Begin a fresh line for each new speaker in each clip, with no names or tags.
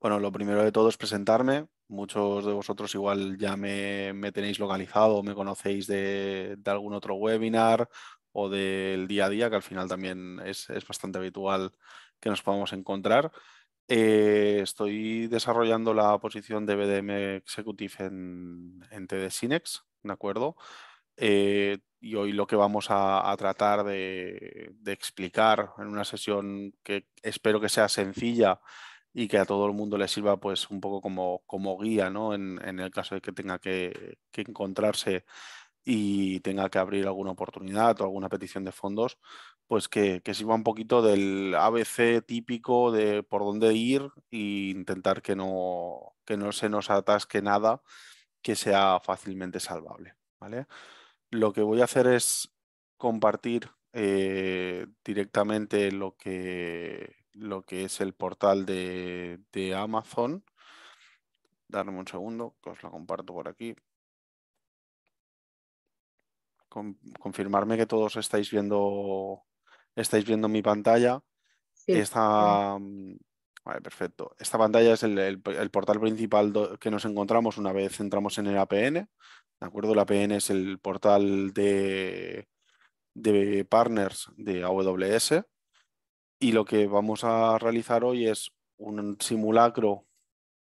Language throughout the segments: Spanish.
Bueno, lo primero de todo es presentarme. Muchos de vosotros igual ya me, tenéis localizado o me conocéis de, algún otro webinar o del día a día, que al final también es, bastante habitual que nos podamos encontrar. Eh, estoy desarrollando la posición de BDM Executive en, en TD ¿de acuerdo? Eh, y hoy lo que vamos a, tratar de explicar en una sesión que espero que sea sencilla, y que a todo el mundo le sirva pues un poco como, como guía, ¿no? En, el caso de que tenga que, encontrarse y tenga que abrir alguna oportunidad o alguna petición de fondos, pues que, sirva un poquito del ABC típico de por dónde ir e intentar que no, que no se nos atasque nada que sea fácilmente salvable, ¿vale? Lo que voy a hacer es compartir eh, directamente lo que lo que es el portal de, Amazon. Darme un segundo, que os la comparto por aquí. confirmarme que todos estáis viendo, estáis viendo mi pantalla. Esta, mm, perfecto. Esta pantalla es el, portal principal que nos encontramos una vez entramos en el APN. ¿De acuerdo? El APN es el portal de, de partners de AWS. Y lo que vamos a realizar hoy es un simulacro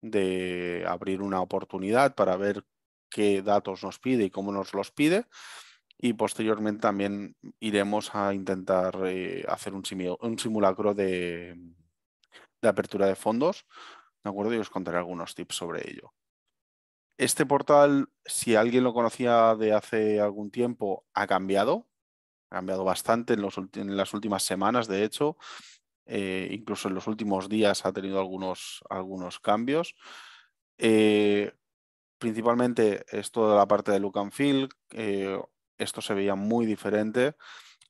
de abrir una oportunidad para ver qué datos nos pide y cómo nos los pide. Y posteriormente también iremos a intentar eh, hacer un, simulacro de, de, apertura de fondos. ¿De acuerdo? Y os contaré algunos tips sobre ello. Este portal, si alguien lo conocía de hace algún tiempo, ha cambiado. Ha cambiado bastante en, las últimas semanas, de hecho. Eh, incluso en los últimos días ha tenido algunos, algunos cambios. Eh, principalmente es toda la parte de look and feel, eh, esto se veía muy diferente.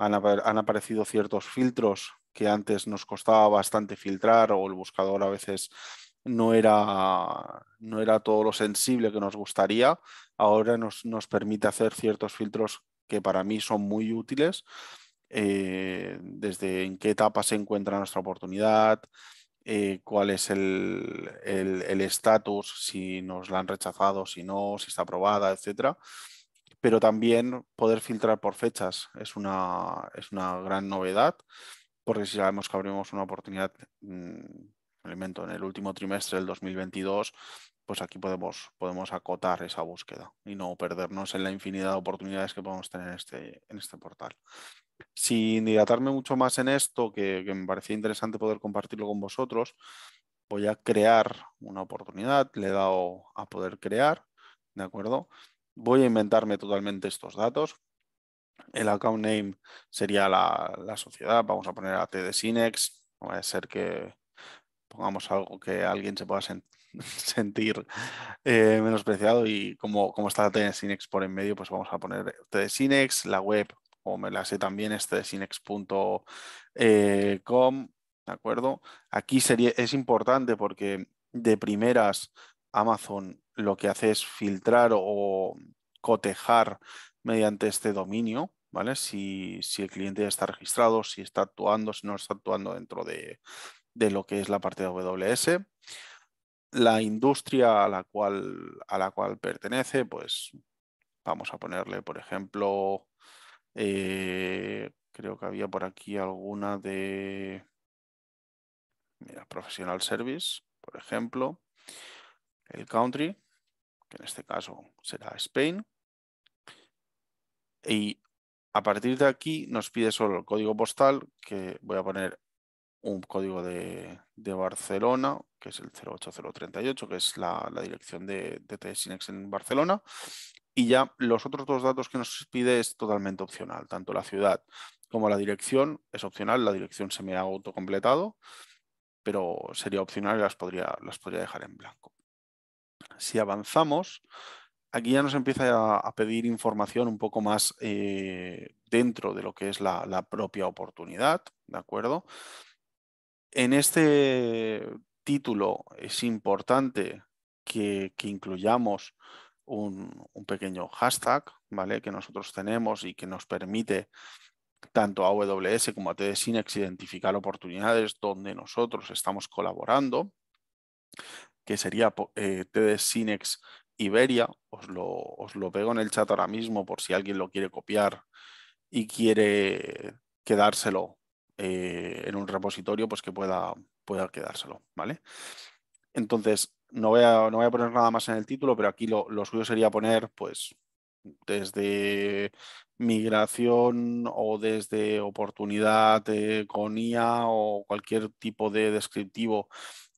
Han, aparecido ciertos filtros que antes nos costaba bastante filtrar o el buscador a veces no era, no era todo lo sensible que nos gustaría. Ahora nos, nos permite hacer ciertos filtros que para mí son muy útiles, eh, desde en qué etapa se encuentra nuestra oportunidad, eh, cuál es el estatus, si nos la han rechazado, si no, si está aprobada, etc., Pero también poder filtrar por fechas es una, es una gran novedad, porque si sabemos que abrimos una oportunidad, elemento, mm, en el último trimestre del 2022, pues aquí podemos, podemos acotar esa búsqueda y no perdernos en la infinidad de oportunidades que podemos tener en este, en este portal. Sin dilatarme mucho más en esto, que, me parecía interesante poder compartirlo con vosotros, voy a crear una oportunidad, le he dado a poder crear, ¿de acuerdo? Voy a inventarme totalmente estos datos. El account name sería la, sociedad, vamos a poner AT de Sinex, va a ser que pongamos algo que alguien se pueda sentir eh, menospreciado y como, como está TDSinex por en medio, pues vamos a poner TDSinex, la web, o me la sé también, es tdsinex.com, eh, ¿de acuerdo? Aquí sería, es importante porque de primeras Amazon lo que hace es filtrar o cotejar mediante este dominio, ¿vale? Si, si, el cliente ya está registrado, si está actuando, si no está actuando dentro de, de, lo que es la parte de AWS la industria a la cual, a la cual pertenece, pues vamos a ponerle, por ejemplo, eh, creo que había por aquí alguna de mira, Professional Service, por ejemplo, el country, que en este caso será Spain. Y a partir de aquí nos pide solo el código postal, que voy a poner un código de, Barcelona, que es el 08038, que es la, dirección de, de TSINEX en Barcelona. Y ya los otros dos datos que nos pide es totalmente opcional, tanto la ciudad como la dirección es opcional, la dirección se me ha autocompletado, pero sería opcional y las podría, las podría dejar en blanco. Si avanzamos, aquí ya nos empieza a, pedir información un poco más eh, dentro de lo que es la propia oportunidad, ¿de acuerdo? en este título es importante que, incluyamos un, pequeño hashtag, ¿vale? Que nosotros tenemos y que nos permite tanto a AWS como a TDSinex identificar oportunidades donde nosotros estamos colaborando, que sería eh, TD Iberia. Os os lo pego en el chat ahora mismo por si alguien lo quiere copiar y quiere quedárselo eh, en un repositorio pues que pueda, pueda quedárselo, ¿vale? Entonces, no voy, a, no voy a poner nada más en el título, pero aquí lo, suyo sería poner, pues, desde migración o desde oportunidad eh, con IA o cualquier tipo de descriptivo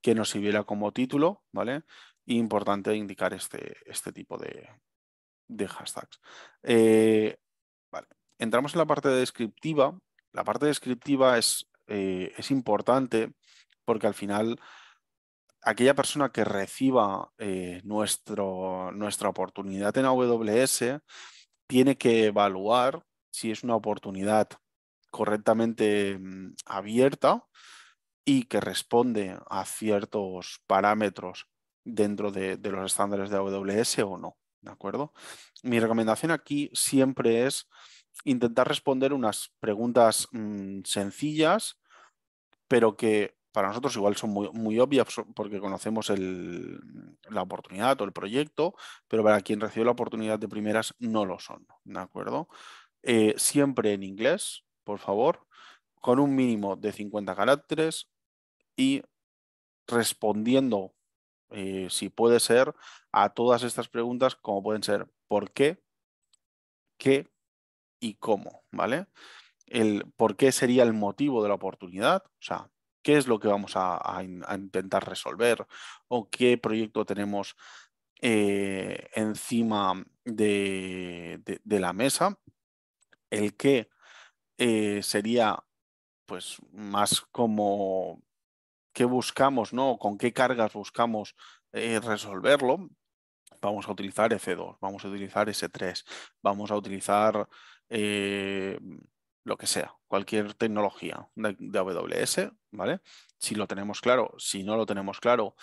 que nos sirviera como título, ¿vale? Importante indicar este, este tipo de, de hashtags. Eh, entramos en la parte de descriptiva la parte descriptiva eh, es, importante porque al final aquella persona que reciba eh, nuestro, nuestra oportunidad en AWS tiene que evaluar si es una oportunidad correctamente mm, abierta y que responde a ciertos parámetros dentro de, de los estándares de AWS o no. ¿De acuerdo? Mi recomendación aquí siempre es intentar responder unas preguntas mm, sencillas, pero que para nosotros igual son muy, muy obvias porque conocemos la oportunidad o el proyecto, pero para quien recibe la oportunidad de primeras no lo son, ¿de acuerdo? Eh, siempre en inglés, por favor, con un mínimo de 50 caracteres y respondiendo, eh, si puede ser, a todas estas preguntas como pueden ser ¿por qué? ¿Qué? y cómo, ¿vale? El por qué sería el motivo de la oportunidad, o sea, qué es lo que vamos a, intentar resolver o qué proyecto tenemos eh, encima de, la mesa, el qué eh, sería pues más como qué buscamos, ¿no? Con qué cargas buscamos eh, resolverlo. Vamos a utilizar F2, vamos a utilizar S3, vamos a utilizar eh, lo que sea, cualquier tecnología de, AWS, ¿vale? Si lo tenemos claro, si no lo tenemos claro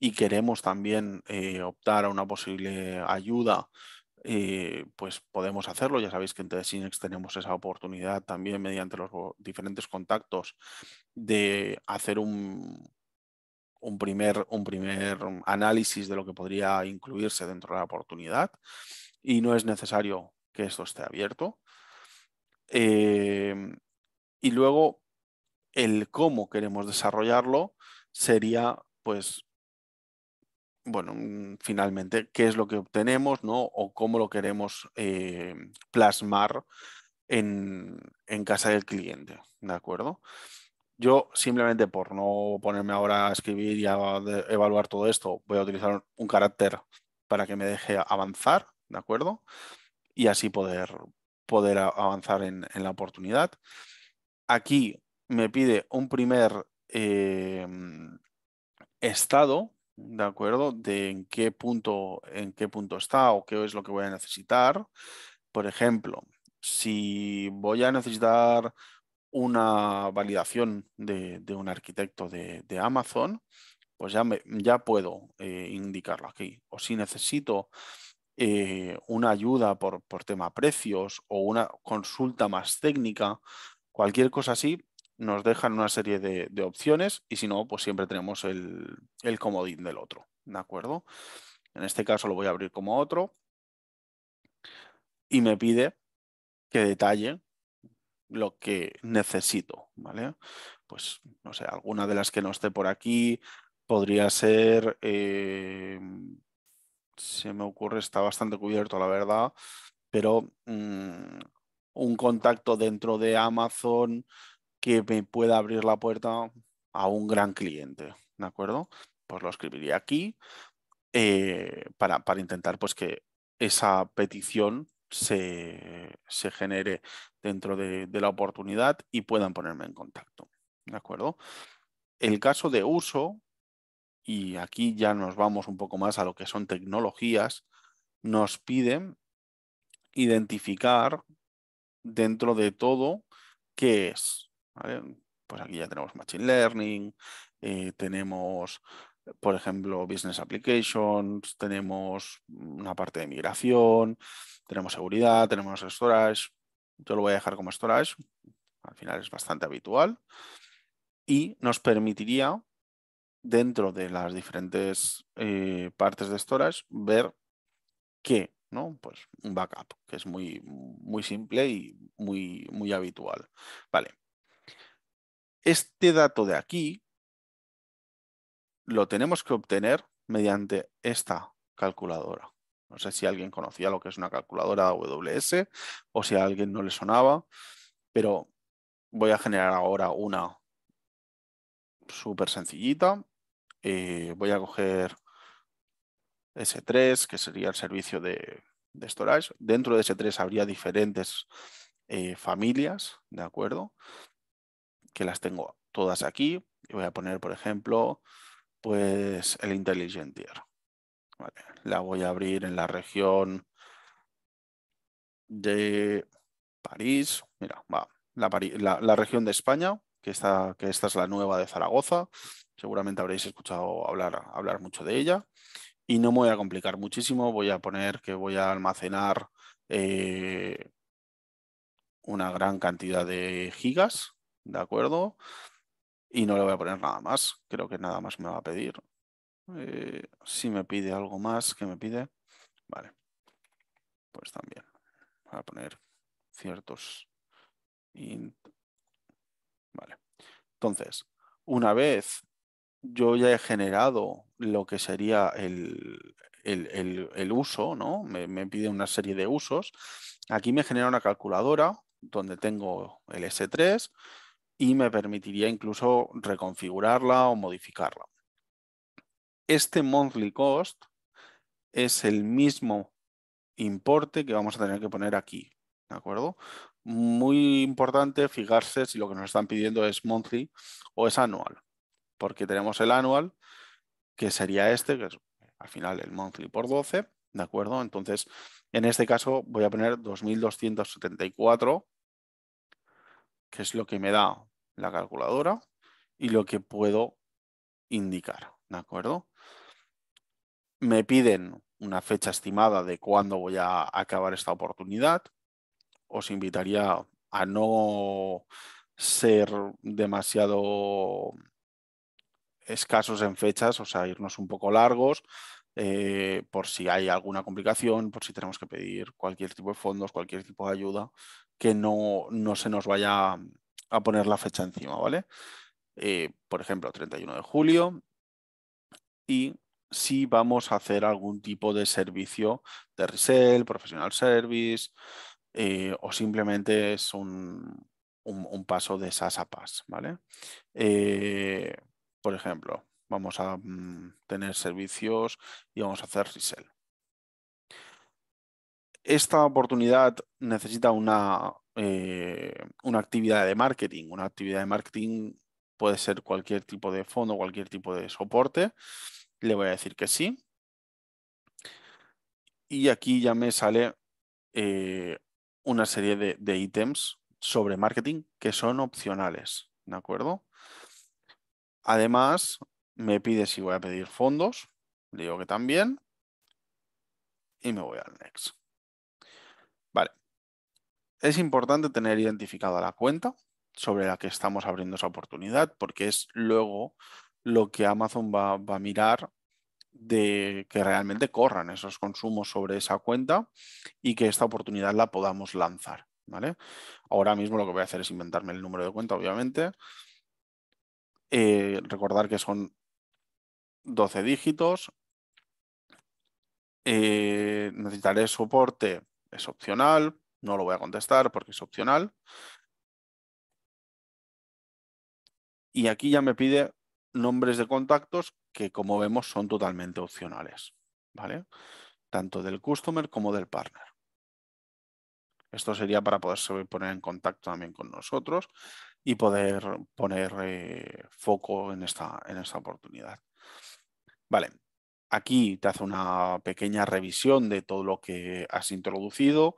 y queremos también eh, optar a una posible ayuda, eh, pues podemos hacerlo. Ya sabéis que en TdSinex tenemos esa oportunidad también mediante los diferentes contactos de hacer un, un, primer, un primer análisis de lo que podría incluirse dentro de la oportunidad y no es necesario que esto esté abierto. Em, y luego el cómo queremos desarrollarlo sería, pues, bueno, mm, finalmente, qué es lo que obtenemos, ¿no? O cómo lo queremos eh, plasmar en, en, casa del cliente, ¿de acuerdo? Yo simplemente por no ponerme ahora a escribir y a evaluar todo esto, voy a utilizar un carácter para que me deje avanzar, ¿de acuerdo? Y así poder, poder avanzar en, la oportunidad. Aquí me pide un primer em, estado, ¿de acuerdo? De en qué punto, en qué punto está o qué es lo que voy a necesitar. Por ejemplo, si voy a necesitar una validación de, un arquitecto de, Amazon, pues ya, me, ya puedo eh, indicarlo aquí. O si necesito eh, una ayuda por, por tema precios o una consulta más técnica, cualquier cosa así, nos dejan una serie de, opciones y si no, pues siempre tenemos el, comodín del otro, ¿de acuerdo? En este caso lo voy a abrir como otro y me pide que detalle lo que necesito, ¿vale? Pues, no sé, alguna de las que no esté por aquí podría ser eh, se me ocurre, está bastante cubierto, la verdad, pero mm, un contacto dentro de Amazon que me pueda abrir la puerta a un gran cliente, ¿de acuerdo? Pues lo escribiría aquí eh, para, para, intentar pues, que esa petición se, se genere dentro de, de, la oportunidad y puedan ponerme en contacto, ¿de acuerdo? El caso de uso, y aquí ya nos vamos un poco más a lo que son tecnologías, nos piden identificar dentro de todo qué es. Pues aquí ya tenemos Machine Learning, eh, tenemos, por ejemplo, Business Applications, tenemos una parte de migración, tenemos seguridad, tenemos storage. Yo lo voy a dejar como storage, al final es bastante habitual. Y nos permitiría dentro de las diferentes eh, partes de storage, ver qué, ¿no? Pues un backup, que es muy, muy simple y muy, muy habitual. Vale. Este dato de aquí lo tenemos que obtener mediante esta calculadora. No sé si alguien conocía lo que es una calculadora AWS o si a alguien no le sonaba, pero voy a generar ahora una súper sencillita eh, voy a coger S3, que sería el servicio de, storage. Dentro de S3 habría diferentes eh, familias, ¿de acuerdo? Que las tengo todas aquí. Y voy a poner, por ejemplo, pues el Intelligent Tier. La voy a abrir en la región de París. Mira, va. la región de España, esta, que esta es la nueva de Zaragoza. Seguramente habréis escuchado hablar, hablar mucho de ella. Y no me voy a complicar muchísimo. Voy a poner que voy a almacenar eh, una gran cantidad de gigas, ¿de acuerdo? Y no le voy a poner nada más. Creo que nada más me va a pedir. Eh, si me pide algo más, que me pide? Vale. Pues también. Voy a poner ciertos int Vale. Entonces, una vez yo ya he generado lo que sería el, uso, ¿no? Me, me, pide una serie de usos. Aquí me genera una calculadora donde tengo el S3 y me permitiría incluso reconfigurarla o modificarla. Este monthly cost es el mismo importe que vamos a tener que poner aquí, ¿de acuerdo? muy importante fijarse si lo que nos están pidiendo es monthly o es anual, porque tenemos el anual, que sería este, que es al final el monthly por 12, ¿de acuerdo? Entonces, en este caso voy a poner 2274, que es lo que me da la calculadora y lo que puedo indicar, ¿de acuerdo? Me piden una fecha estimada de cuándo voy a acabar esta oportunidad, os invitaría a no ser demasiado escasos en fechas, o sea, irnos un poco largos, eh, por si hay alguna complicación, por si tenemos que pedir cualquier tipo de fondos, cualquier tipo de ayuda, que no, no se nos vaya a poner la fecha encima, ¿vale? Eh, por ejemplo, 31 de julio. Y si vamos a hacer algún tipo de servicio de resell, professional service, eh, o simplemente es un, paso de SAS a ¿vale? Eh, por ejemplo, vamos a mm, tener servicios y vamos a hacer resell. Esta oportunidad necesita una, eh, una actividad de marketing. Una actividad de marketing puede ser cualquier tipo de fondo, cualquier tipo de soporte. Le voy a decir que sí. Y aquí ya me sale una serie de, ítems sobre marketing que son opcionales, ¿de acuerdo? Además, me pide si voy a pedir fondos, le digo que también, y me voy al next. Vale. Es importante tener identificada la cuenta sobre la que estamos abriendo esa oportunidad, porque es luego lo que Amazon va, va a mirar de que realmente corran esos consumos sobre esa cuenta y que esta oportunidad la podamos lanzar. ¿vale? Ahora mismo lo que voy a hacer es inventarme el número de cuenta, obviamente. Eh, recordar que son 12 dígitos. Eh, necesitaré soporte, es opcional, no lo voy a contestar porque es opcional. Y aquí ya me pide nombres de contactos que, como vemos, son totalmente opcionales, ¿vale? Tanto del customer como del partner. Esto sería para poderse poner en contacto también con nosotros y poder poner eh, foco en esta, en esta oportunidad. Vale, aquí te hace una pequeña revisión de todo lo que has introducido,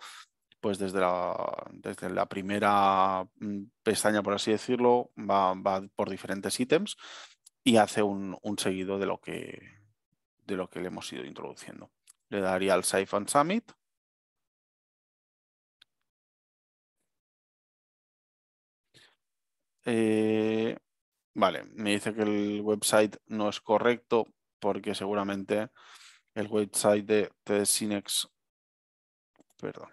pues desde la, desde la primera mm, pestaña, por así decirlo, va por diferentes ítems y hace un, seguido
de lo, que, de lo que le hemos ido introduciendo. Le daría al Syphon Summit. Eh, vale, me dice que el website no es correcto
porque seguramente el website de, de
perdón,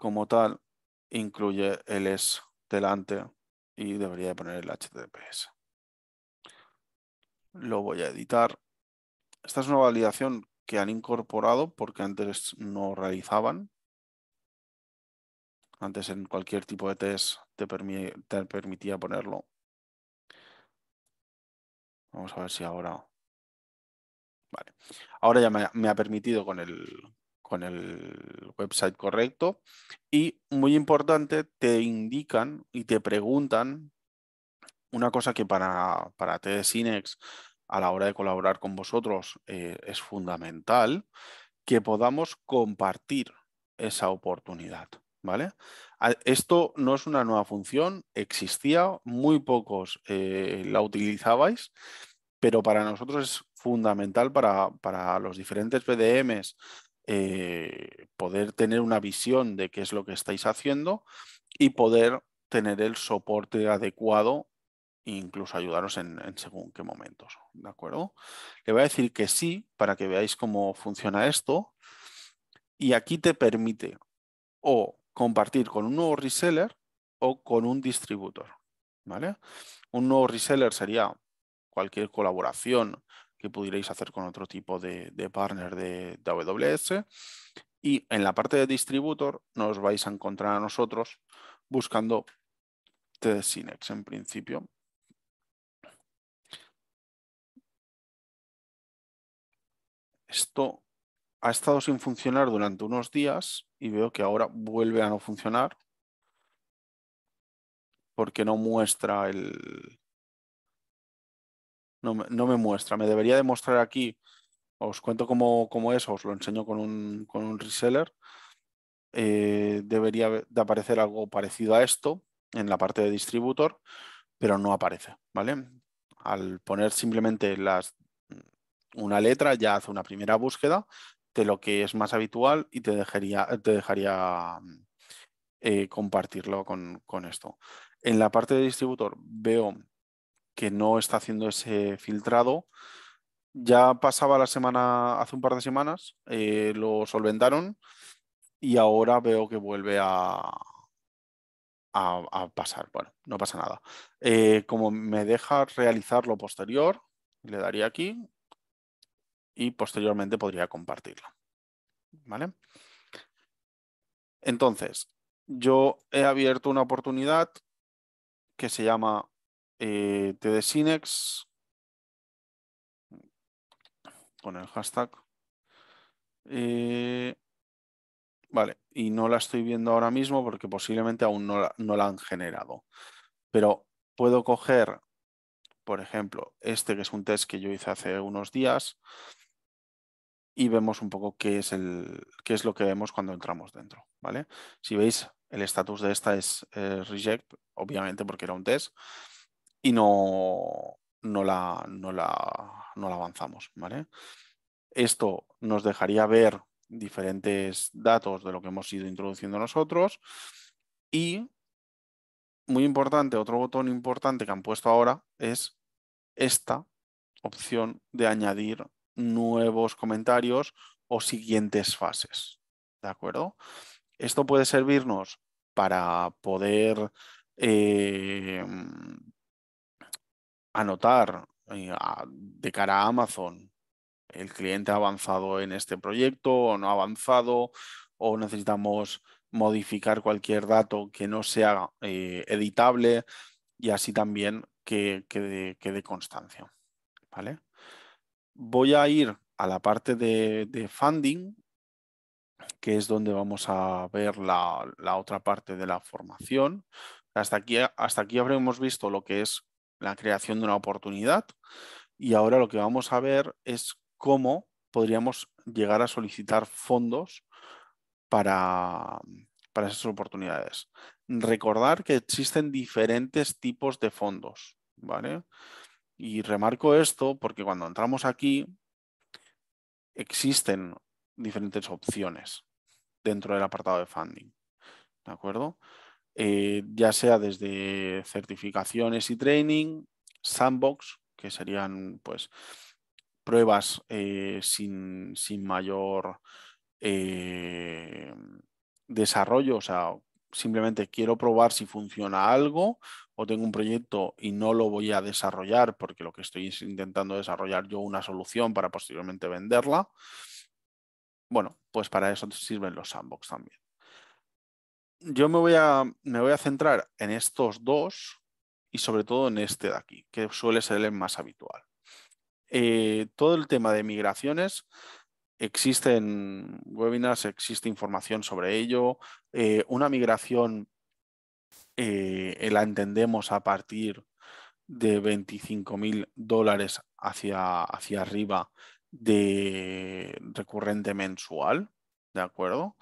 como tal incluye
el S delante y debería poner el HTTPS. Lo voy a editar. Esta es una validación que han incorporado porque antes no realizaban. Antes en cualquier tipo de test te, permitía ponerlo. Vamos a ver si ahora... Vale. Ahora ya me ha permitido con el, con el website correcto. Y muy importante, te indican y te preguntan una cosa que para, para Sinex a la hora de colaborar con vosotros eh, es fundamental, que podamos compartir esa oportunidad. ¿Vale? Ah, esto no es una nueva función, existía, muy pocos eh, la utilizabais, pero para nosotros es fundamental para, para los diferentes PDMs, eh, poder tener una visión de qué es lo que estáis haciendo y poder tener el soporte adecuado incluso ayudaros en, según qué momentos. ¿De acuerdo? Le voy a decir que sí para que veáis cómo funciona esto. Y aquí te permite o compartir con un nuevo reseller o con un distributor. ¿Vale? Un nuevo reseller sería cualquier colaboración que pudierais hacer con otro tipo de, partner de, AWS. Y en la parte de distributor nos vais a encontrar a nosotros
buscando TDSinEx en principio. Esto ha estado
sin funcionar durante unos días y veo que ahora vuelve a no funcionar porque no muestra el, no, me muestra. Me debería demostrar aquí. Os cuento cómo, es, os lo enseño con un, con un reseller. Eh, debería de aparecer algo parecido a esto en la parte de distributor, pero no aparece, ¿vale? Al poner simplemente las, una letra ya hace una primera búsqueda de lo que es más habitual y te dejaría, te dejaría eh, compartirlo con, con, esto. En la parte de distributor veo que no está haciendo ese filtrado. Ya pasaba la semana, hace un par de semanas, eh, lo solventaron y ahora veo que vuelve a, a, pasar. Bueno, no pasa nada. Eh, como me deja realizar lo posterior, le daría aquí y posteriormente podría compartirlo. ¿Vale? Entonces, yo he abierto una oportunidad que se llama eh, tdsinex con el hashtag. Eh, vale, y no la estoy viendo ahora mismo porque posiblemente aún no la, no la han generado. Pero puedo coger, por ejemplo, este que es un test que yo hice hace unos días y vemos un poco qué es, el, qué es lo que vemos cuando entramos dentro. ¿vale? Si veis, el estatus de esta es eh, reject, obviamente porque era un test y no, no, la, no, la, no la avanzamos. ¿vale? Esto nos dejaría ver diferentes datos de lo que hemos ido introduciendo nosotros y muy importante, otro botón importante que han puesto ahora es esta opción de añadir nuevos comentarios o siguientes fases. ¿De acuerdo? Esto puede servirnos para poder eh, anotar eh, de cara a Amazon, el cliente ha avanzado en este proyecto o no ha avanzado, o necesitamos modificar cualquier dato que no sea eh, editable y así también que quede constancia. ¿vale? Voy a ir a la parte de, funding, que es donde vamos a ver la, la otra parte de la formación. Hasta aquí, hasta aquí habremos visto lo que es la creación de una oportunidad. Y ahora lo que vamos a ver es cómo podríamos llegar a solicitar fondos para, esas oportunidades. Recordar que existen diferentes tipos de fondos, ¿vale? Y remarco esto porque cuando entramos aquí existen diferentes opciones dentro del apartado de funding, ¿de acuerdo? Eh, ya sea desde certificaciones y training, sandbox, que serían pues pruebas eh, sin, sin, mayor eh, desarrollo, o sea, simplemente quiero probar si funciona algo o tengo un proyecto y no lo voy a desarrollar porque lo que estoy es intentando desarrollar yo una solución para posteriormente venderla. Bueno, pues para eso sirven los sandbox también yo me voy, a, centrar en estos dos y sobre todo en este de aquí, que suele ser el más habitual. Eh, todo el tema de migraciones, existen webinars, existe información sobre ello. Eh, una migración eh, la entendemos a partir de 25.000 mil dólares hacia, hacia arriba de recurrente mensual, ¿de acuerdo?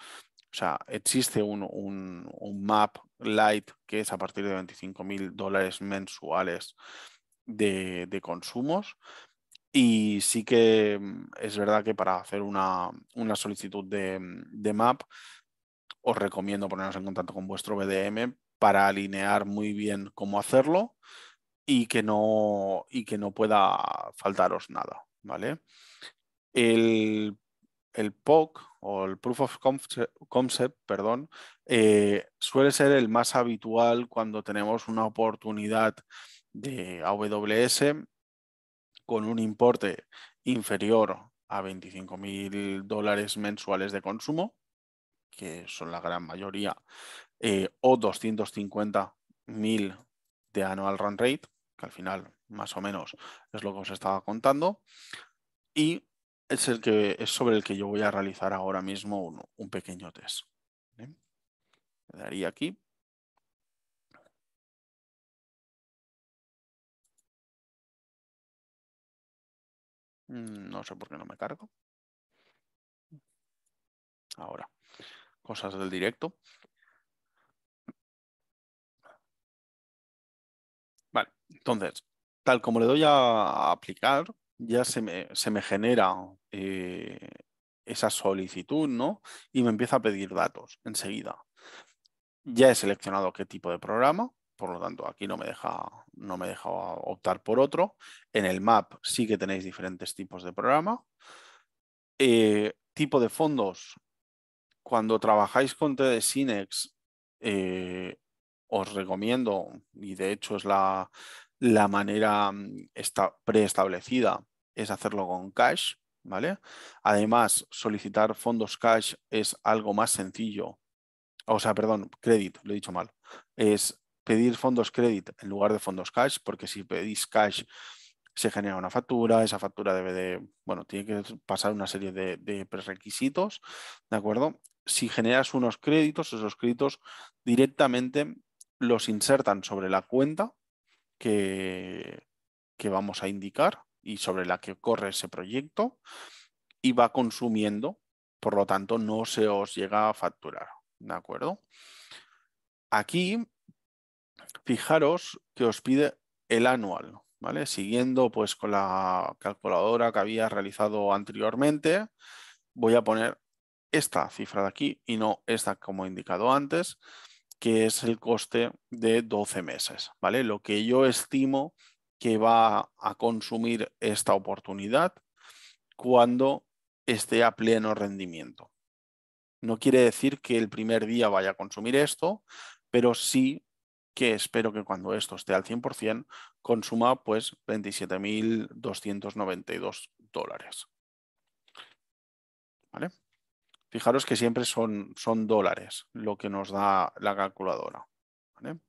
O sea, existe un, map light que es a partir de 25 mil dólares mensuales de, consumos. Y sí que mm, es verdad que para hacer una, solicitud mm, de, map, os recomiendo poneros en contacto con vuestro BDM para alinear muy bien cómo hacerlo y que no, y que no pueda faltaros nada, ¿vale? El el POC o el Proof of Concept, perdón, eh, suele ser el más habitual cuando tenemos una oportunidad de AWS con un importe inferior a 25.000 dólares mensuales de consumo, que son la gran mayoría, eh, o 250.000 de annual run rate, que al final más o menos es lo que os estaba contando, y es, el que, es sobre el que yo voy a realizar ahora
mismo un, pequeño test. ¿eh? Le daría aquí. Mm, no sé por qué no me cargo. Ahora, cosas del directo. Vale, entonces, tal como le doy a
aplicar, ya se me, se me genera eh, esa solicitud, ¿no? Y me empieza a pedir datos enseguida. Ya he seleccionado qué tipo de programa, por lo tanto aquí no me deja, no me optar por otro. En el map sí que tenéis diferentes tipos de programa. Eh, tipo de fondos, cuando trabajáis con TD e eh, os recomiendo, y de hecho es la, la manera mm, preestablecida es hacerlo con cash, ¿vale? Además, solicitar fondos cash es algo más sencillo. O sea, perdón, crédito, lo he dicho mal. Es pedir fondos crédito en lugar de fondos cash, porque si pedís cash se genera una factura, esa factura debe de, bueno, tiene que pasar una serie de, prerequisitos, ¿de acuerdo? Si generas unos créditos, esos créditos directamente los insertan sobre la cuenta que, que vamos a indicar, y sobre la que corre ese proyecto y va consumiendo, por lo tanto no se os llega a facturar, ¿de acuerdo? Aquí, fijaros que os pide el anual, ¿vale? Siguiendo pues con la calculadora que había realizado anteriormente, voy a poner esta cifra de aquí y no esta como he indicado antes, que es el coste de 12 meses, ¿vale? Lo que yo estimo que va a consumir esta oportunidad cuando esté a pleno rendimiento. No quiere decir que el primer día vaya a consumir esto, pero sí que espero que cuando esto esté al 100% consuma pues 27.292 dólares. ¿Vale? Fijaros que siempre son, son dólares lo que nos da la calculadora.
¿vale?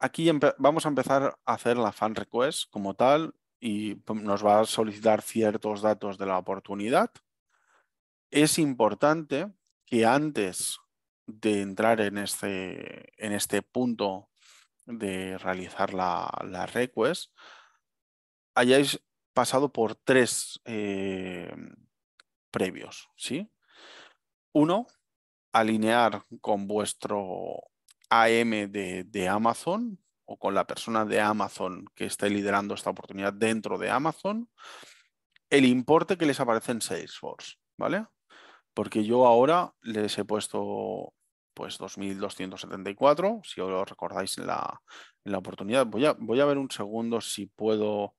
aquí vamos a empezar a
hacer la fan request como tal y pues, nos va a solicitar ciertos datos de la oportunidad. Es importante que antes de entrar en este, en este punto de realizar la, request, hayáis pasado por tres eh, previos. ¿sí? Uno, alinear con vuestro AM de, Amazon o con la persona de Amazon que esté liderando esta oportunidad dentro de Amazon, el importe que les aparece en Salesforce, ¿vale? Porque yo ahora les he puesto pues 2.274, si os lo recordáis en la, en la oportunidad. Voy a, voy a ver un segundo si puedo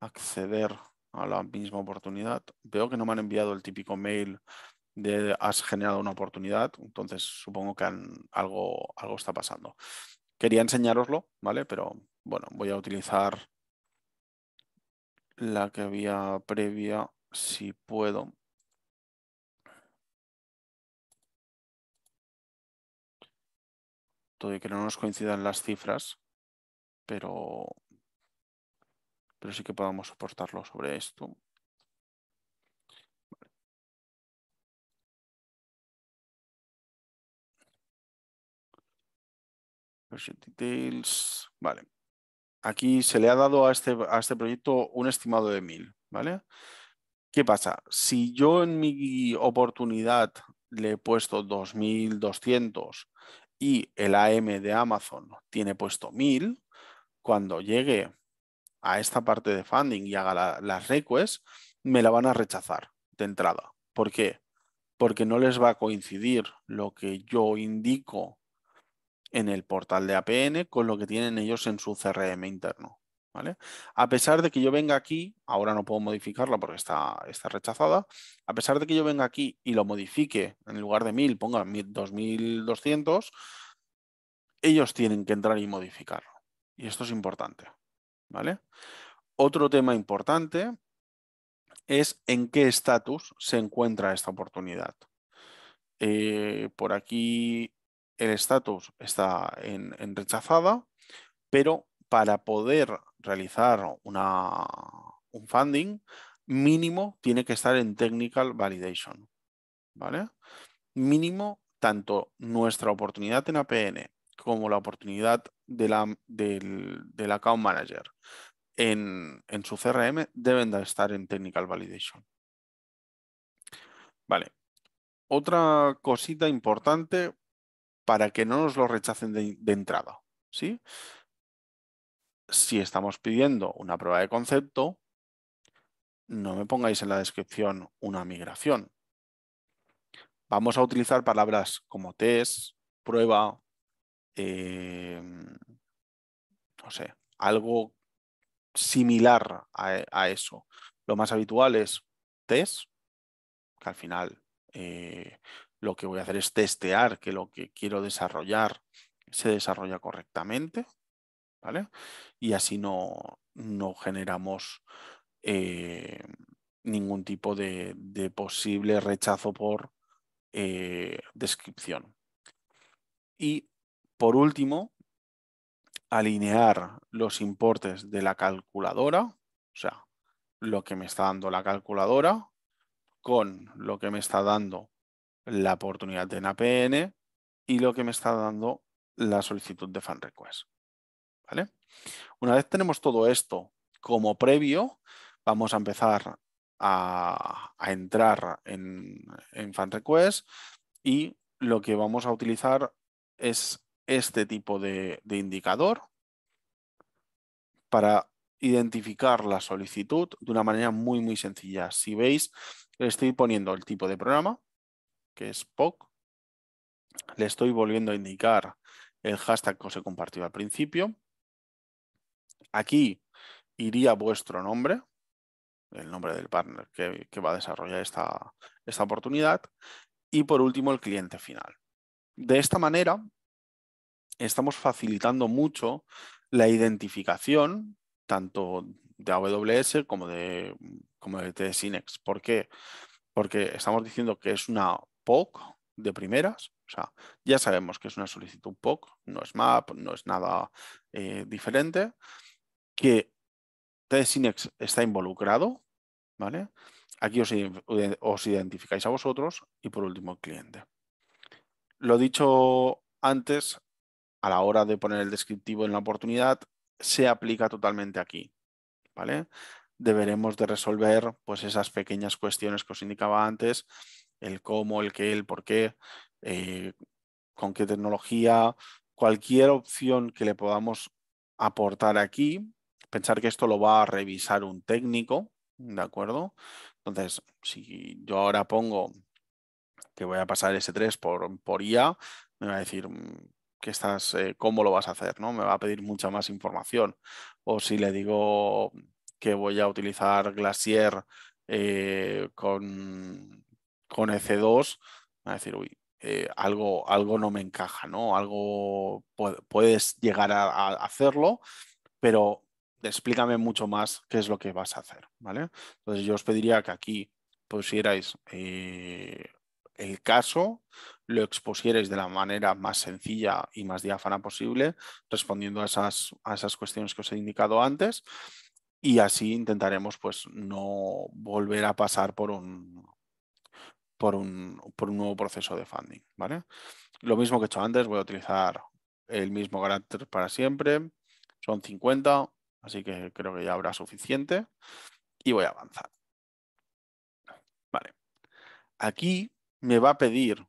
acceder a la misma oportunidad. Veo que no me han enviado el típico mail has generado una oportunidad, entonces supongo que algo, algo está pasando. Quería enseñároslo, ¿vale? Pero bueno, voy a
utilizar la que había previa, si puedo. Todo y que no nos coincidan las cifras, pero, pero sí que podamos soportarlo sobre esto. Vale. Aquí
se le ha dado a este, este proyecto un estimado de 1000. ¿Vale? ¿Qué pasa? Si yo en mi oportunidad le he puesto 2200 y el AM de Amazon tiene puesto 1000, cuando llegue a esta parte de funding y haga las requests, me la van a rechazar de entrada. ¿Por qué? Porque no les va a coincidir lo que yo indico en el portal de APN con lo que tienen ellos en su CRM interno. ¿Vale? A pesar de que yo venga aquí, ahora no puedo modificarla porque está, está rechazada, a pesar de que yo venga aquí y lo modifique, en lugar de 1000 ponga 2200, ellos tienen que entrar y modificarlo. Y esto es importante, ¿vale? Otro tema importante es en qué estatus se encuentra esta oportunidad. Eh, por aquí el estatus está en, rechazada, pero para poder realizar una, un funding mínimo tiene que estar en technical validation. ¿Vale? Mínimo tanto nuestra oportunidad en APN como la oportunidad de la, del, account manager en, su CRM deben de estar en technical validation. Vale. Otra cosita importante para que no nos lo rechacen de, entrada. ¿sí? Si estamos pidiendo una prueba de concepto, no me pongáis en la descripción una migración. Vamos a utilizar palabras como test, prueba, em, no sé, algo similar a, eso. Lo más habitual es test, que al final eh, lo que voy a hacer es testear que lo que quiero desarrollar se desarrolla correctamente, ¿vale? Y así no, generamos eh, ningún tipo de, posible rechazo por eh, descripción. Y por último, alinear los importes de la calculadora, o sea, lo que me está dando la calculadora con lo que me está dando la oportunidad de NAPN y lo que me está dando la solicitud de fan request. ¿Vale? Una vez tenemos todo esto como previo, vamos a empezar a, entrar en, en fan request y lo que vamos a utilizar es este tipo de, de indicador para identificar la solicitud de una manera muy, muy sencilla. Si veis, estoy poniendo el tipo de programa, que es POC. Le estoy volviendo a indicar el hashtag que os he compartido al principio. Aquí iría vuestro nombre, el nombre del partner que, va a desarrollar esta, oportunidad. Y por último, el cliente final. De esta manera, estamos facilitando mucho la identificación tanto de AWS como de, como de TSINEX. ¿Por qué? Porque estamos diciendo que es una POC de primeras. O sea, ya sabemos que es una solicitud POC, no es MAP, no es nada eh, diferente, que TESINEX está involucrado, ¿vale? Aquí os, os identificáis a vosotros y por último el cliente. Lo dicho antes, a la hora de poner el descriptivo en la oportunidad, se aplica totalmente aquí, ¿vale? deberemos de resolver pues, esas pequeñas cuestiones que os indicaba antes, el cómo, el qué, el por qué, eh, con qué tecnología, cualquier opción que le podamos aportar aquí, pensar que esto lo va a revisar un técnico, ¿de acuerdo? Entonces, si yo ahora pongo que voy a pasar ese 3 por, por IA, me va a decir mm, que estás, eh, cómo lo vas a hacer, ¿no? Me va a pedir mucha más información. O si le digo que voy a utilizar Glacier eh, con, con EC2, a decir, uy, eh, algo, algo no me encaja, ¿no? Algo puedes llegar a, hacerlo, pero explícame mucho más qué es lo que vas a hacer, ¿vale? Entonces yo os pediría que aquí pusierais eh, el caso, lo expusierais de la manera más sencilla y más diáfana posible, respondiendo a esas, a esas cuestiones que os he indicado antes, y así intentaremos pues no volver a pasar por un, por un, por un nuevo proceso de funding. ¿vale? Lo mismo que he hecho antes, voy a utilizar el mismo carácter para siempre. Son 50, así que creo que ya habrá suficiente. Y voy a avanzar. Vale. Aquí me va a pedir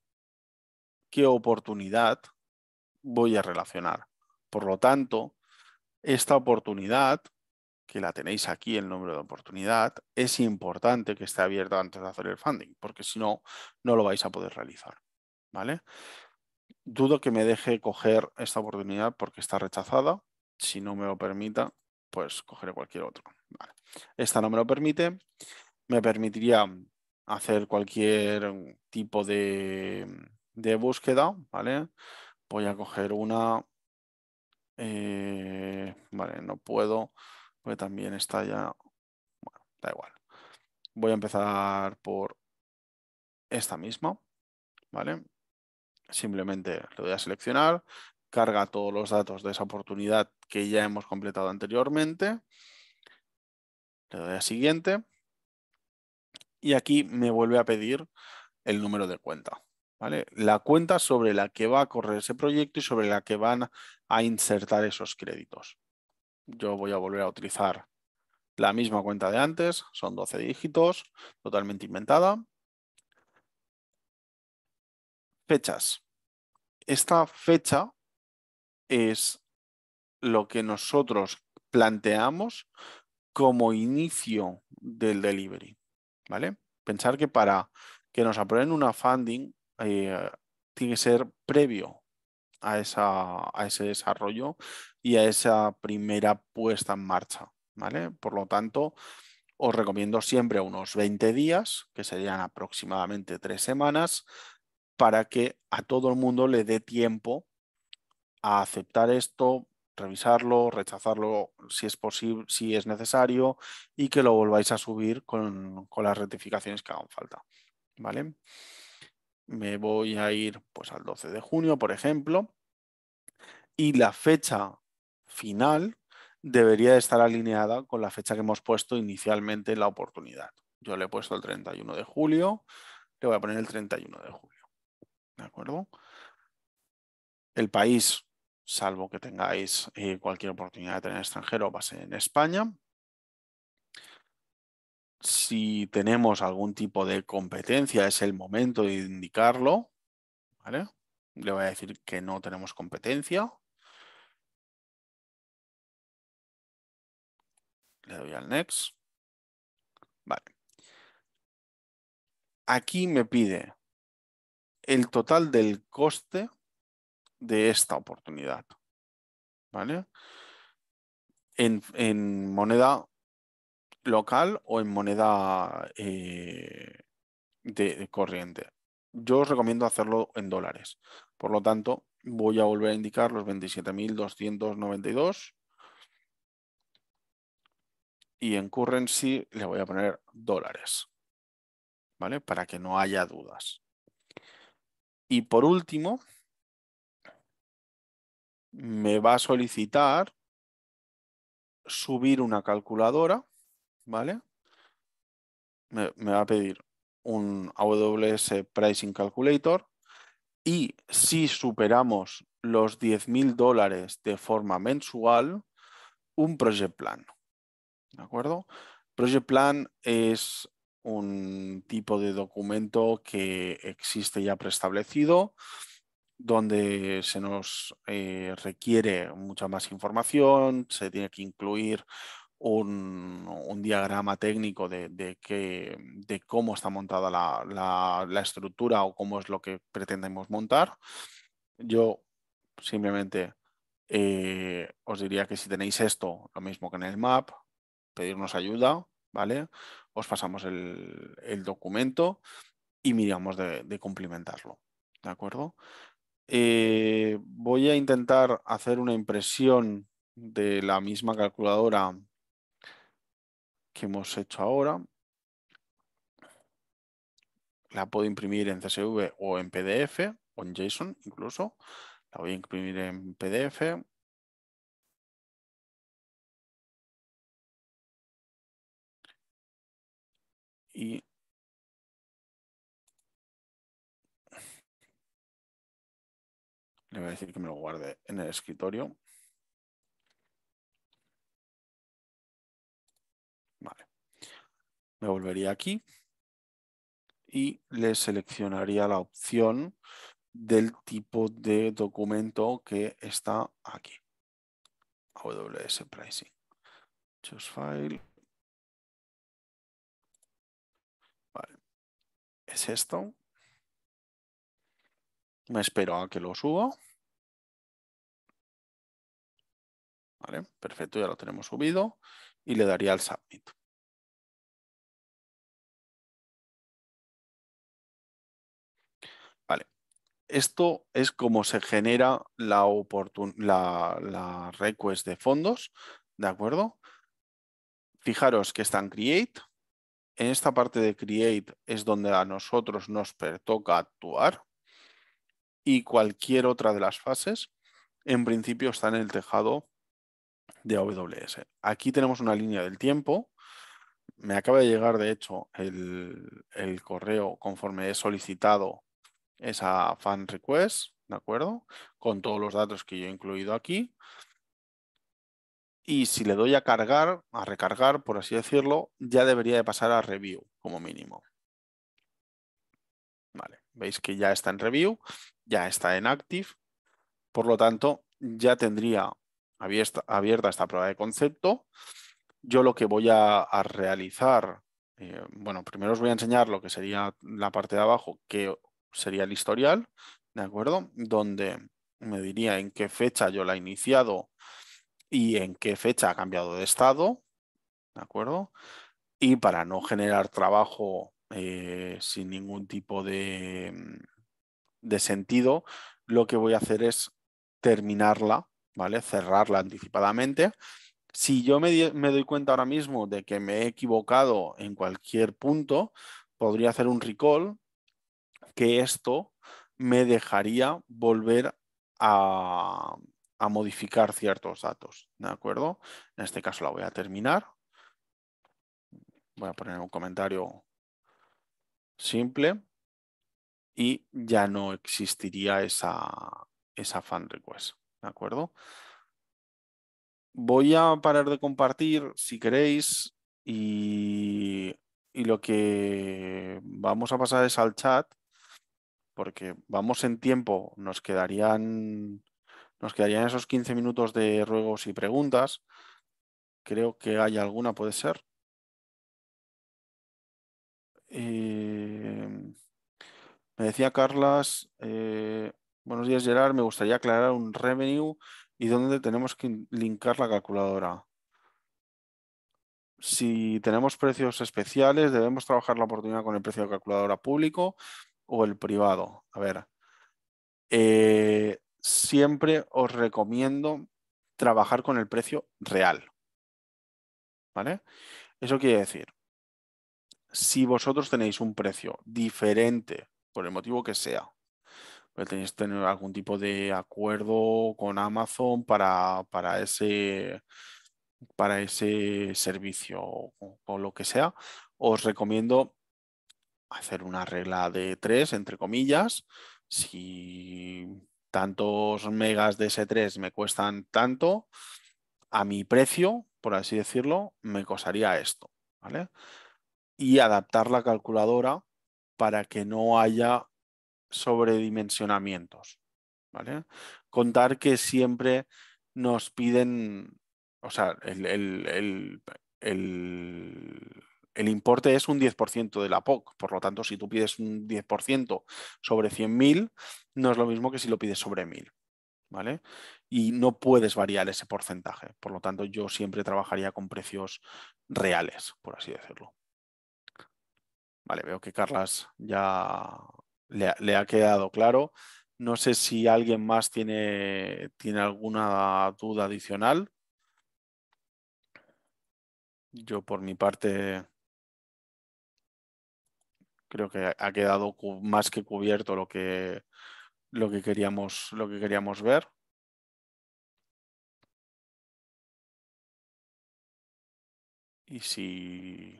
qué oportunidad voy a relacionar. Por lo tanto, esta oportunidad que la tenéis aquí el número de oportunidad, es importante que esté abierta antes de hacer el funding, porque si no, no lo vais a poder realizar. ¿Vale? Dudo que me deje coger esta oportunidad porque está rechazada. Si no me lo permita, pues cogeré cualquier otro. Esta no me lo permite. Me permitiría hacer cualquier tipo de, de búsqueda, ¿vale? Voy a coger una. Eh, vale, no puedo también está ya. Bueno, da igual. Voy a empezar por esta misma. ¿Vale? Simplemente le doy a seleccionar. Carga todos los datos de esa oportunidad que ya hemos completado anteriormente. Le doy a siguiente. Y aquí me vuelve a pedir el número de cuenta. ¿Vale? La cuenta sobre la que va a correr ese proyecto y sobre la que van a insertar esos créditos yo voy a volver a utilizar la misma cuenta de antes, son 12 dígitos, totalmente inventada. Fechas. Esta fecha es lo que nosotros planteamos como inicio del delivery. ¿Vale? Pensar que para que nos aprueben una funding eh, tiene que ser previo a, a ese desarrollo y a esa primera puesta en marcha. ¿vale? Por lo tanto, os recomiendo siempre unos 20 días, que serían aproximadamente tres semanas, para que a todo el mundo le dé tiempo a aceptar esto, revisarlo, rechazarlo si es posible, si es necesario, y que lo volváis a subir con, las rectificaciones que hagan falta. ¿Vale? Me voy a ir pues, al 12 de junio, por ejemplo. Y la fecha final debería estar alineada con la fecha que hemos puesto inicialmente la oportunidad. Yo le he puesto el 31 de julio, le voy a poner el 31 de julio. ¿De acuerdo? El país, salvo que tengáis eh, cualquier oportunidad de tener extranjero, va a ser en España. Si tenemos algún tipo de competencia, es el momento de indicarlo. ¿vale? Le voy a decir que
no tenemos competencia al next. Vale. Aquí me pide el total del coste
de esta oportunidad. ¿Vale? En, moneda local o en moneda eh, de, de corriente. Yo os recomiendo hacerlo en dólares. Por lo tanto, voy a volver a indicar los 27.292 y en currency le voy a poner dólares, ¿vale? Para que no haya dudas. Y por último, me va a solicitar subir una calculadora, ¿vale? Me, va a pedir un AWS Pricing Calculator y si superamos los 10.000 dólares de forma mensual, un project plan. ¿De acuerdo? Project Plan es un tipo de documento que existe ya preestablecido, donde se nos eh, requiere mucha más información, se tiene que incluir un, diagrama técnico de, que, de, cómo está montada la, estructura o cómo es lo que pretendemos montar. Yo simplemente eh, os diría que si tenéis esto, lo mismo que en el map, pedirnos ayuda, ¿vale? Os pasamos el, documento y miramos de, de cumplimentarlo, ¿de acuerdo? Eh, voy a intentar hacer una impresión de la misma calculadora que hemos hecho ahora. La puedo imprimir en CSV o en PDF o en JSON incluso.
La voy a imprimir en PDF y le voy a decir que me lo guarde en el escritorio. Vale. Me volvería aquí
y le seleccionaría la opción del tipo de
documento que está aquí. AWS Pricing. Choose File. es esto. Me espero a que lo suba. Vale, perfecto, ya lo tenemos subido y le daría al submit. Vale, esto es como se genera
la, la, la request de fondos, ¿de acuerdo? Fijaros que está en create, en esta parte de create es donde a nosotros nos pertoca actuar y cualquier otra de las fases en principio está en el tejado de AWS. Aquí tenemos una línea del tiempo. Me acaba de llegar, de hecho, el, correo conforme he solicitado esa fan request, ¿de acuerdo? Con todos los datos que yo he incluido aquí y si le doy a cargar, a recargar, por así decirlo, ya debería de pasar a review como mínimo. Vale, veis que ya está en review, ya está en active, por lo tanto ya tendría abierta, esta prueba de concepto. Yo lo que voy a, realizar, eh, bueno, primero os voy a enseñar lo que sería la parte de abajo, que sería el historial, ¿de acuerdo? Donde me diría en qué fecha yo la he iniciado, y en qué fecha ha cambiado de estado, ¿de acuerdo? Y para no generar trabajo eh, sin ningún tipo mm, de, sentido, lo que voy a hacer es terminarla, ¿vale? Cerrarla anticipadamente. Si yo me, doy cuenta ahora mismo de que me he equivocado en cualquier punto, podría hacer un recall que esto me dejaría volver a, a modificar ciertos datos, ¿de acuerdo? En este caso la voy a terminar. Voy a poner un comentario simple y ya no existiría esa, esa fan request, ¿de acuerdo? Voy a parar de compartir si queréis y, y lo que vamos a pasar es al chat porque vamos en tiempo, nos quedarían nos quedarían esos 15 minutos de ruegos y preguntas. Creo que hay alguna, puede ser. Em, me decía Carlas, eh, buenos días Gerard, me gustaría aclarar un revenue y dónde tenemos que linkar la calculadora. Si tenemos precios especiales, debemos trabajar la oportunidad con el precio de calculadora público o el privado. A ver, eh, siempre os recomiendo trabajar con el precio real. ¿Vale? Eso quiere decir, si vosotros tenéis un precio diferente, por el motivo que sea, pues tenéis tener algún tipo de acuerdo con Amazon para, ese, para ese servicio o, o lo que sea, os recomiendo hacer una regla de tres, entre comillas, si tantos megas de S3 me cuestan tanto, a mi precio, por así decirlo, me costaría esto, ¿vale? Y adaptar la calculadora para que no haya sobredimensionamientos, ¿vale? Contar que siempre nos piden, o sea, el, el el importe es un 10% de la POC, por lo tanto, si tú pides un 10% sobre 100.000, no es lo mismo que si lo pides sobre 1.000. ¿Vale? Y no puedes variar ese porcentaje. Por lo tanto, yo siempre trabajaría con precios reales, por así decirlo. Vale, veo que Carlas ya le, ha quedado claro. No sé si alguien más tiene, tiene, alguna duda adicional. Yo por mi parte creo que
ha quedado más que cubierto lo que, lo que, queríamos, lo que queríamos ver. Y si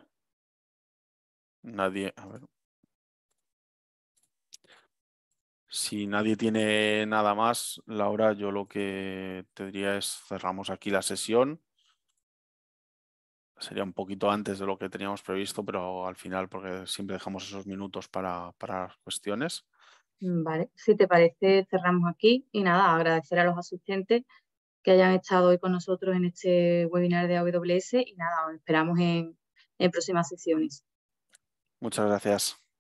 nadie, a ver. Si nadie tiene nada más,
Laura, yo lo que tendría es cerramos aquí la sesión sería un poquito antes de lo que teníamos previsto, pero al final, porque siempre dejamos esos minutos para, para cuestiones.
Mm, vale, si te parece, cerramos aquí y nada, agradecer a los asistentes que hayan estado hoy con nosotros en este webinar de AWS y nada, esperamos en próximas sesiones. Muchas gracias.